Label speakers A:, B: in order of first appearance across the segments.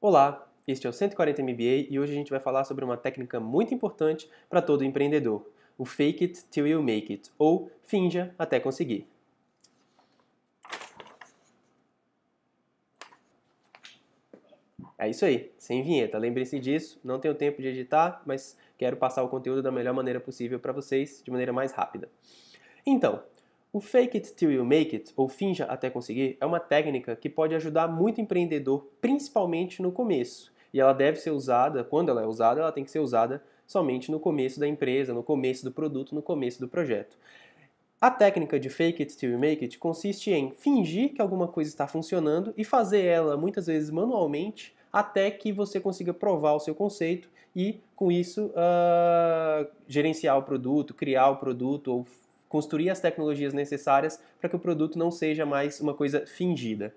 A: Olá, este é o 140 MBA e hoje a gente vai falar sobre uma técnica muito importante para todo empreendedor, o fake it till you make it, ou finja até conseguir. É isso aí, sem vinheta. Lembrem-se disso, não tenho tempo de editar, mas quero passar o conteúdo da melhor maneira possível para vocês, de maneira mais rápida. Então, o fake it till you make it, ou finja até conseguir, é uma técnica que pode ajudar muito empreendedor, principalmente no começo. E ela deve ser usada, quando ela é usada, ela tem que ser usada somente no começo da empresa, no começo do produto, no começo do projeto. A técnica de fake it till you make it consiste em fingir que alguma coisa está funcionando e fazer ela muitas vezes manualmente até que você consiga provar o seu conceito e, com isso, uh, gerenciar o produto, criar o produto ou construir as tecnologias necessárias para que o produto não seja mais uma coisa fingida.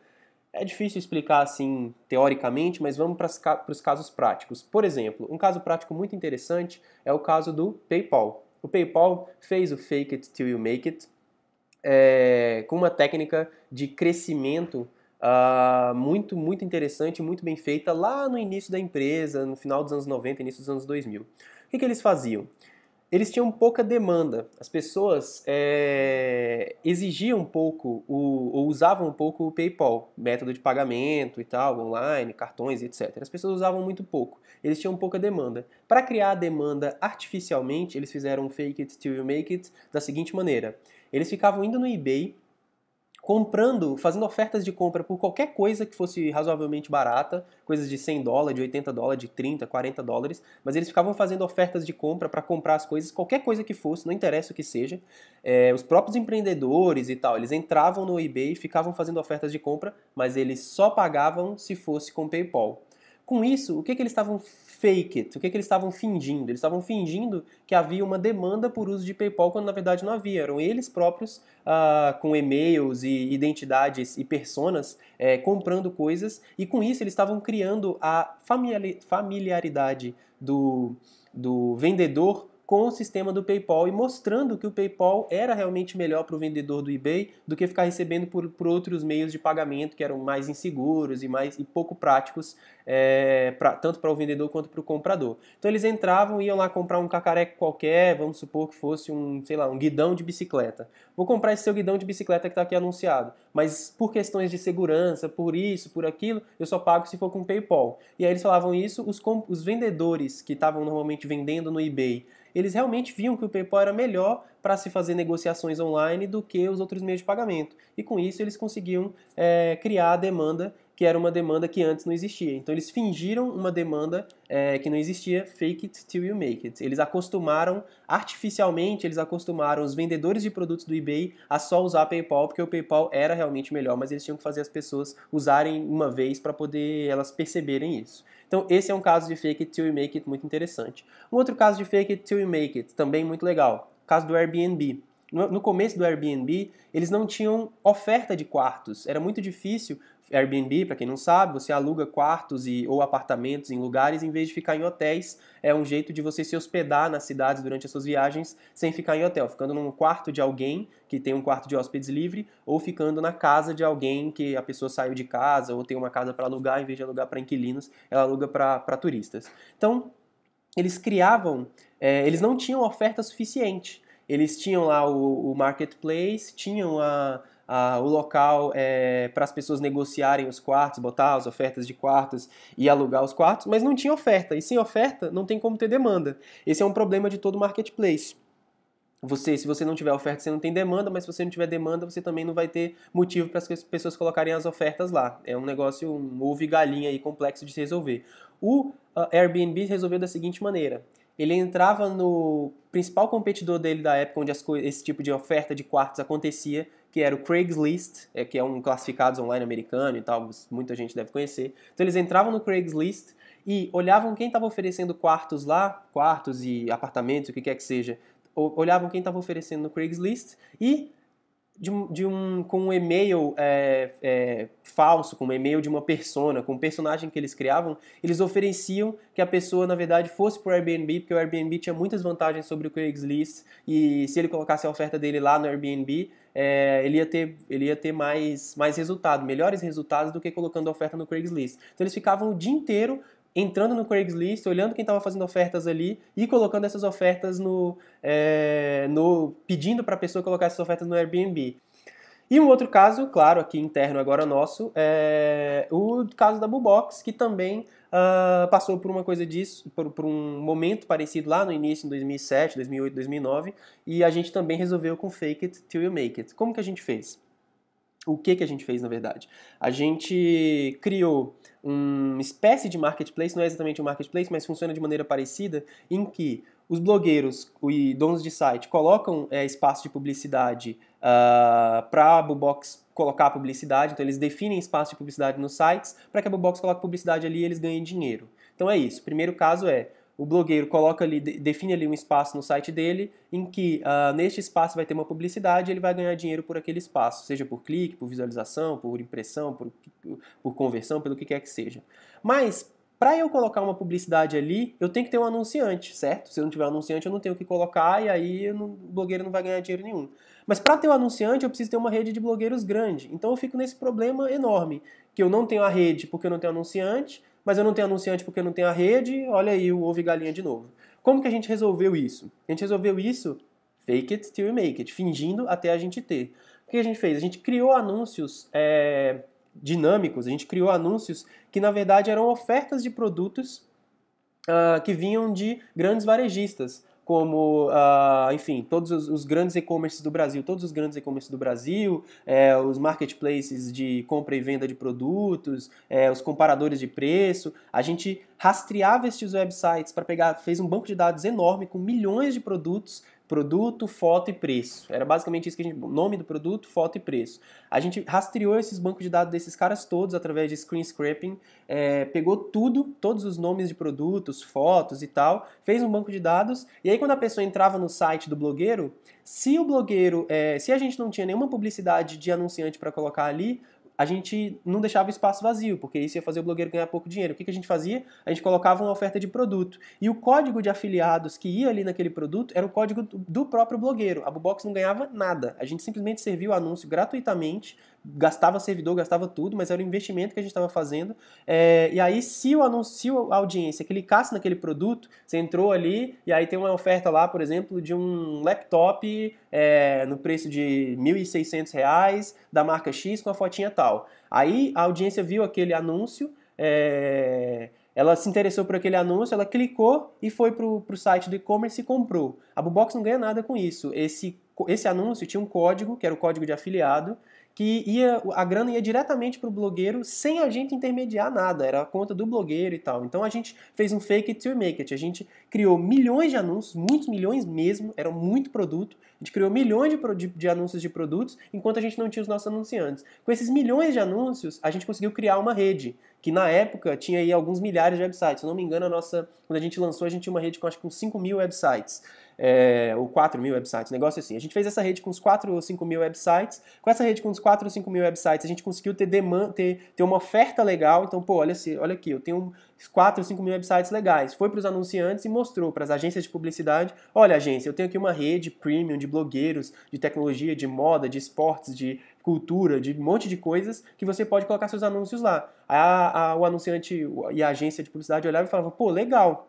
A: É difícil explicar assim teoricamente, mas vamos para os casos práticos. Por exemplo, um caso prático muito interessante é o caso do PayPal. O PayPal fez o fake it till you make it é, com uma técnica de crescimento Uh, muito, muito interessante, muito bem feita lá no início da empresa, no final dos anos 90, início dos anos 2000. O que, que eles faziam? eles tinham pouca demanda. As pessoas é, exigiam um pouco o, ou usavam um pouco o PayPal, método de pagamento e tal, online, cartões, etc. As pessoas usavam muito pouco. Eles tinham pouca demanda. Para criar a demanda artificialmente, eles fizeram um fake it till you make it da seguinte maneira: eles ficavam indo no eBay comprando, fazendo ofertas de compra por qualquer coisa que fosse razoavelmente barata, coisas de 100 dólares, de 80 dólares, de 30, 40 dólares, mas eles ficavam fazendo ofertas de compra para comprar as coisas, qualquer coisa que fosse, não interessa o que seja. É, os próprios empreendedores e tal, eles entravam no eBay e ficavam fazendo ofertas de compra, mas eles só pagavam se fosse com PayPal. Com isso, o que, que eles estavam fake it? O que, que eles estavam fingindo? Eles estavam fingindo que havia uma demanda por uso de PayPal quando na verdade não havia. Eram eles próprios uh, com e-mails e identidades e personas é, comprando coisas e com isso eles estavam criando a familiaridade do, do vendedor com o sistema do PayPal e mostrando que o PayPal era realmente melhor para o vendedor do eBay do que ficar recebendo por, por outros meios de pagamento que eram mais inseguros e mais e pouco práticos é, pra, tanto para o vendedor quanto para o comprador. Então eles entravam e iam lá comprar um cacareco qualquer, vamos supor que fosse um, sei lá, um guidão de bicicleta. Vou comprar esse seu guidão de bicicleta que está aqui anunciado mas por questões de segurança, por isso, por aquilo, eu só pago se for com PayPal. E aí eles falavam isso, os, os vendedores que estavam normalmente vendendo no eBay, eles realmente viam que o PayPal era melhor para se fazer negociações online do que os outros meios de pagamento. E com isso eles conseguiam é, criar a demanda que era uma demanda que antes não existia. Então eles fingiram uma demanda é, que não existia, fake it till you make it. Eles acostumaram, artificialmente, eles acostumaram os vendedores de produtos do eBay a só usar PayPal, porque o PayPal era realmente melhor, mas eles tinham que fazer as pessoas usarem uma vez para poder elas perceberem isso. Então esse é um caso de fake it till you make it muito interessante. Um outro caso de fake it till you make it, também muito legal, caso do Airbnb no começo do Airbnb, eles não tinham oferta de quartos. Era muito difícil Airbnb, para quem não sabe, você aluga quartos e, ou apartamentos em lugares em vez de ficar em hotéis. É um jeito de você se hospedar nas cidades durante as suas viagens sem ficar em hotel, ficando num quarto de alguém que tem um quarto de hóspedes livre ou ficando na casa de alguém que a pessoa saiu de casa ou tem uma casa para alugar, em vez de alugar para inquilinos, ela aluga para turistas. Então, eles criavam, é, eles não tinham oferta suficiente. Eles tinham lá o, o marketplace, tinham a, ah, o local é, para as pessoas negociarem os quartos, botar as ofertas de quartos e alugar os quartos, mas não tinha oferta. E sem oferta não tem como ter demanda. Esse é um problema de todo marketplace. Você, se você não tiver oferta, você não tem demanda, mas se você não tiver demanda, você também não vai ter motivo para as pessoas colocarem as ofertas lá. É um negócio, um ovo e galinha aí complexo de se resolver. O ah, Airbnb resolveu da seguinte maneira. Ele entrava no principal competidor dele da época, onde as, esse tipo de oferta de quartos acontecia, que era o Craigslist, é, que é um classificados online americano e tal, muita gente deve conhecer. Então eles entravam no Craigslist e olhavam quem estava oferecendo quartos lá, quartos e apartamentos, o que quer que seja. Olhavam quem estava oferecendo no Craigslist e de um, de um, com um e-mail é, é, falso, com um e-mail de uma persona, com um personagem que eles criavam, eles ofereciam que a pessoa, na verdade, fosse para o Airbnb, porque o Airbnb tinha muitas vantagens sobre o Craigslist, e se ele colocasse a oferta dele lá no Airbnb, é, ele ia ter, ele ia ter mais, mais resultado, melhores resultados do que colocando a oferta no Craigslist. Então eles ficavam o dia inteiro entrando no Craigslist, olhando quem estava fazendo ofertas ali e colocando essas ofertas no, é, no pedindo para a pessoa colocar essas ofertas no Airbnb. E um outro caso, claro, aqui interno agora nosso, é o caso da Bubox, que também uh, passou por uma coisa disso, por, por, um momento parecido lá no início, em 2007, 2008, 2009, e a gente também resolveu com Fake It Till You Make It. Como que a gente fez? O que, que a gente fez, na verdade? A gente criou uma espécie de marketplace, não é exatamente um marketplace, mas funciona de maneira parecida, em que os blogueiros e donos de site colocam é, espaço de publicidade uh, ah, para a Bubox colocar publicidade, então eles definem espaço de publicidade nos sites, para que a Bubox coloque publicidade ali e eles ganhem dinheiro. Então é isso. O primeiro caso é o blogueiro coloca ali, define ali um espaço no site dele, em que uh, neste espaço vai ter uma publicidade e ele vai ganhar dinheiro por aquele espaço, seja por clique, por visualização, por impressão, por, por conversão, pelo que quer que seja. Mas, para eu colocar uma publicidade ali, eu tenho que ter um anunciante, certo? Se eu não tiver um anunciante, eu não tenho o que colocar e aí não, o blogueiro não vai ganhar dinheiro nenhum. Mas para ter um anunciante, eu preciso ter uma rede de blogueiros grande. Então eu fico nesse problema enorme, que eu não tenho a rede porque eu não tenho anunciante, mas eu não tenho anunciante porque eu não tenho a rede, olha aí o ovo e galinha de novo. Como que a gente resolveu isso? A gente resolveu isso fake it till you make it, fingindo até a gente ter. O que a gente fez? A gente criou anúncios é, dinâmicos, a gente criou anúncios que na verdade eram ofertas de produtos uh, que vinham de grandes varejistas como, uh, enfim, todos os, os grandes e-commerces do Brasil, todos os grandes e-commerces do Brasil, é, os marketplaces de compra e venda de produtos, é, os comparadores de preço, a gente rastreava estes websites para pegar, fez um banco de dados enorme com milhões de produtos Produto, foto e preço. Era basicamente isso que a gente. Nome do produto, foto e preço. A gente rastreou esses bancos de dados desses caras todos através de screen scraping, é, pegou tudo, todos os nomes de produtos, fotos e tal, fez um banco de dados. E aí, quando a pessoa entrava no site do blogueiro, se o blogueiro. É, se a gente não tinha nenhuma publicidade de anunciante para colocar ali, a gente não deixava espaço vazio, porque isso ia fazer o blogueiro ganhar pouco dinheiro. O que, que a gente fazia? A gente colocava uma oferta de produto. E o código de afiliados que ia ali naquele produto era o código do próprio blogueiro. A Bubox não ganhava nada. A gente simplesmente serviu o anúncio gratuitamente gastava servidor, gastava tudo, mas era um investimento que a gente estava fazendo. É, e aí, se o anúncio, a audiência clicasse naquele produto, você entrou ali e aí tem uma oferta lá, por exemplo, de um laptop é, no preço de R$ 1.600 da marca X com a fotinha tal. Aí a audiência viu aquele anúncio. É, ela se interessou por aquele anúncio, ela clicou e foi para o site do e-commerce e comprou. A Bubox não ganha nada com isso. Esse, esse anúncio tinha um código, que era o código de afiliado, que ia a grana ia diretamente para o blogueiro sem a gente intermediar nada, era a conta do blogueiro e tal. Então a gente fez um fake it to make it. A gente criou milhões de anúncios, muitos milhões mesmo, era muito produto. A gente criou milhões de, de, de anúncios de produtos enquanto a gente não tinha os nossos anunciantes. Com esses milhões de anúncios, a gente conseguiu criar uma rede que na época tinha aí alguns milhares de websites. Se não me engano, a nossa, quando a gente lançou, a gente tinha uma rede com acho que uns 5 mil websites é, ou 4 mil websites, negócio assim. A gente fez essa rede com uns 4 ou 5 mil websites. Com essa rede com uns 4 ou 5 mil websites, a gente conseguiu ter demanda, ter, ter uma oferta legal. Então, pô, olha, olha aqui, eu tenho 4 ou 5 mil websites legais. Foi para os anunciantes e mostrou para as agências de publicidade: olha, agência, eu tenho aqui uma rede premium de blogueiros, de tecnologia, de moda, de esportes, de cultura, de um monte de coisas que você pode colocar seus anúncios lá. A, a, o anunciante e a agência de publicidade olhavam e falavam, pô, legal,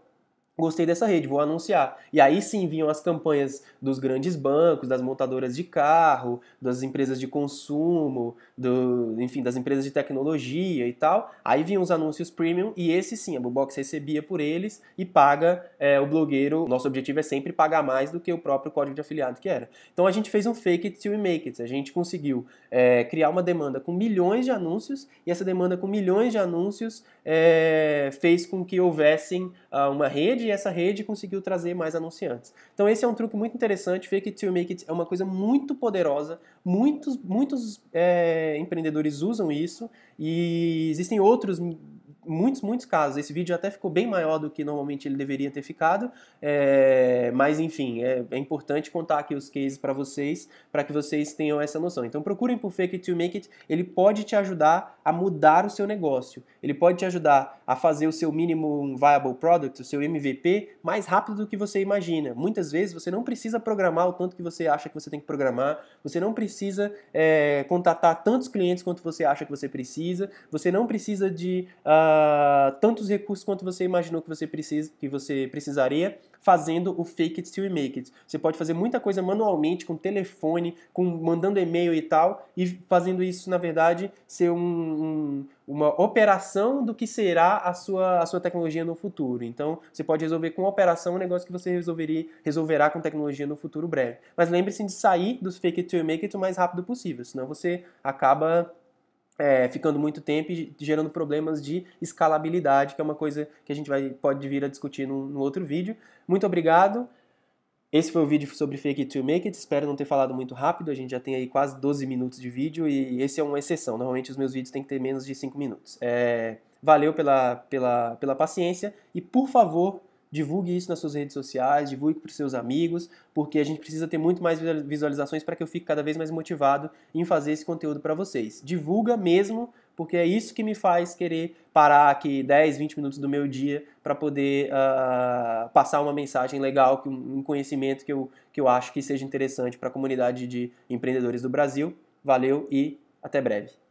A: gostei dessa rede, vou anunciar. E aí sim vinham as campanhas dos grandes bancos, das montadoras de carro, das empresas de consumo, do, enfim, das empresas de tecnologia e tal. Aí vinham os anúncios premium e esse sim, a Bubox recebia por eles e paga é, o blogueiro. Nosso objetivo é sempre pagar mais do que o próprio código de afiliado que era. Então a gente fez um fake it till we make it. A gente conseguiu é, criar uma demanda com milhões de anúncios e essa demanda com milhões de anúncios é, fez com que houvessem ah, uma rede e essa rede conseguiu trazer mais anunciantes. Então esse é um truque muito interessante, fake it till make it é uma coisa muito poderosa, muitos, muitos é, empreendedores usam isso e existem outros muitos, muitos casos. Esse vídeo até ficou bem maior do que normalmente ele deveria ter ficado, é, mas enfim, é, é, importante contar aqui os cases para vocês, para que vocês tenham essa noção. Então procurem por Fake It to Make It, ele pode te ajudar a mudar o seu negócio. Ele pode te ajudar a fazer o seu mínimo Viable Product, o seu MVP, mais rápido do que você imagina. Muitas vezes você não precisa programar o tanto que você acha que você tem que programar, você não precisa é, contatar tantos clientes quanto você acha que você precisa, você não precisa de uh, tantos recursos quanto você imaginou que você, precisa, que você precisaria fazendo o fake it till you make it. Você pode fazer muita coisa manualmente, com telefone, com mandando e-mail e tal, e fazendo isso, na verdade, ser um, um uma operação do que será a sua, a sua tecnologia no futuro. Então, você pode resolver com operação um negócio que você resolveria, resolverá com tecnologia no futuro breve. Mas lembre-se de sair dos fake it till make it o mais rápido possível, senão você acaba é, ficando muito tempo e gerando problemas de escalabilidade, que é uma coisa que a gente vai, pode vir a discutir no outro vídeo. Muito obrigado. Esse foi o vídeo sobre Fake It Make It, espero não ter falado muito rápido, a gente já tem aí quase 12 minutos de vídeo e esse é uma exceção, normalmente os meus vídeos têm que ter menos de 5 minutos. É, valeu pela, pela, pela paciência e por favor, divulgue isso nas suas redes sociais, divulgue para os seus amigos, porque a gente precisa ter muito mais visualizações para que eu fique cada vez mais motivado em fazer esse conteúdo para vocês. Divulga mesmo, porque é isso que me faz querer parar aqui 10, 20 minutos do meu dia para poder uh, passar uma mensagem legal, um conhecimento que eu, que eu acho que seja interessante para a comunidade de empreendedores do Brasil. Valeu e até breve.